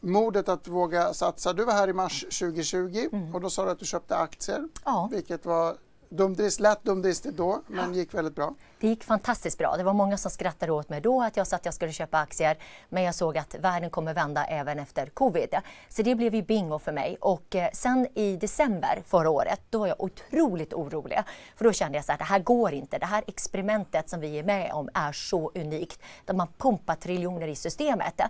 modet att våga satsa. Du var här i mars 2020 mm. och då sa du att du köpte aktier, ja. vilket var Dumdrist lät dumdristigt då, men gick väldigt bra. Det gick fantastiskt bra. Det var många som skrattade åt mig då att jag sa att jag skulle köpa aktier. Men jag såg att världen kommer vända även efter covid. Så det blev ju bingo för mig. Och eh, sen i december förra året, då var jag otroligt orolig. För då kände jag så här, det här går inte. Det här experimentet som vi är med om är så unikt. Där man pumpar triljoner i systemet.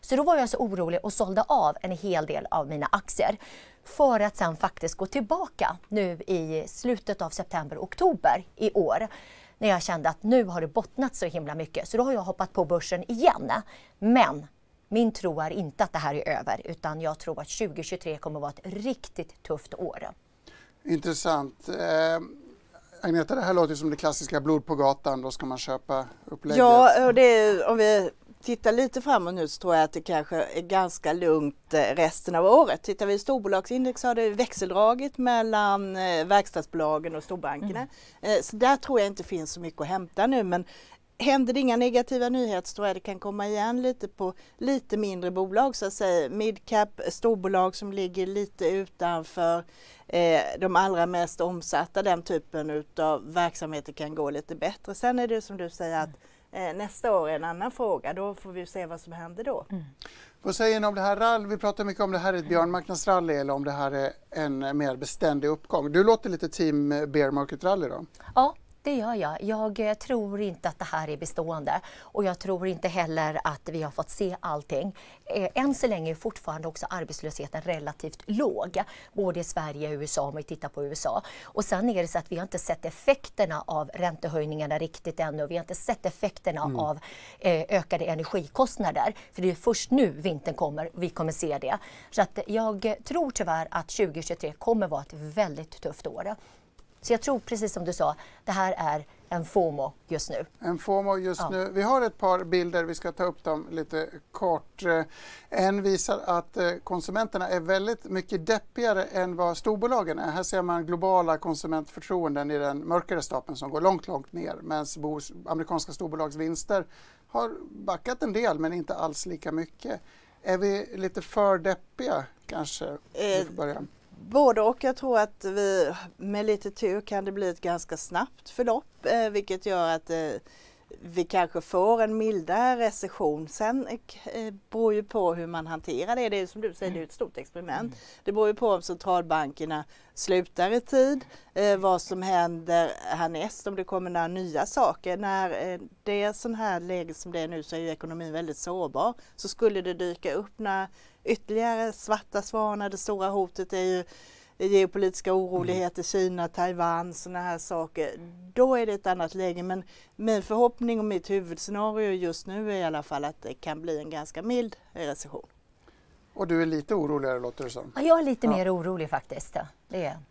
Så då var jag så orolig och sålde av en hel del av mina aktier för att sen faktiskt gå tillbaka nu i slutet av september, oktober i år när jag kände att nu har det bottnat så himla mycket så då har jag hoppat på börsen igen. Men min tro är inte att det här är över utan jag tror att 2023 kommer att vara ett riktigt tufft år. Intressant. Eh, Agneta, det här låter som det klassiska blod på gatan, då ska man köpa upplägget. Ja, det, om vi tittar lite framåt nu så tror jag att det kanske är ganska lugnt eh, resten av året. Tittar vi i storbolagsindex har det växeldragit mellan eh, verkstadsbolagen och storbankerna. Mm. Eh, så där tror jag inte finns så mycket att hämta nu men händer det inga negativa nyheter så tror jag det kan komma igen lite på lite mindre bolag så att säga. Midcap, storbolag som ligger lite utanför de allra mest omsatta, den typen utav verksamheter kan gå lite bättre. Sen är det som du säger att eh, nästa år är en annan fråga. Då får vi se vad som händer då. Mm. Vad säger ni om det här rallyt? Vi pratar mycket om det här är ett mm. björnmarknadsrally eller om det här är en mer beständig uppgång. Du låter lite team bear market rally då? Ja, det gör jag. Jag eh, tror inte att det här är bestående och jag tror inte heller att vi har fått se allting. Eh, än så länge är fortfarande också arbetslösheten relativt låg, både i Sverige och USA om vi tittar på USA. Och sen är det så att vi har inte sett effekterna av räntehöjningarna riktigt ännu. Vi har inte sett effekterna mm. av eh, ökade energikostnader. För det är först nu vintern kommer vi kommer se det. Så att jag tror tyvärr att 2023 kommer vara ett väldigt tufft år. Så jag tror precis som du sa, det här är en FOMO just nu. En FOMO just ja. nu. Vi har ett par bilder, vi ska ta upp dem lite kort. Eh, en visar att eh, konsumenterna är väldigt mycket deppigare än vad storbolagen är. Här ser man globala konsumentförtroenden i den mörkare stapeln som går långt, långt ner medan amerikanska storbolags vinster har backat en del men inte alls lika mycket. Är vi lite för deppiga kanske? Eh, börja. Både och. Jag tror att vi med lite tur kan det bli ett ganska snabbt förlopp, eh, vilket gör att eh, vi kanske får en mildare recession. Sen eh, eh, beror ju på hur man hanterar det. Det är som du säger, det är ett stort experiment. Mm. Det beror ju på om centralbankerna slutar i tid, eh, vad som händer härnäst, om det kommer några nya saker. När eh, det är sån här läge som det är nu så är ju ekonomin väldigt sårbar. Så skulle det dyka upp några ytterligare svarta svanar, det stora hotet är ju geopolitiska oroligheter, mm. Kina, Taiwan, sådana här saker, då är det ett annat läge. Men min förhoppning och mitt huvudscenario just nu är i alla fall att det kan bli en ganska mild recession. Och du är lite oroligare låter det som. Ja, jag är lite ja. mer orolig faktiskt. Det är.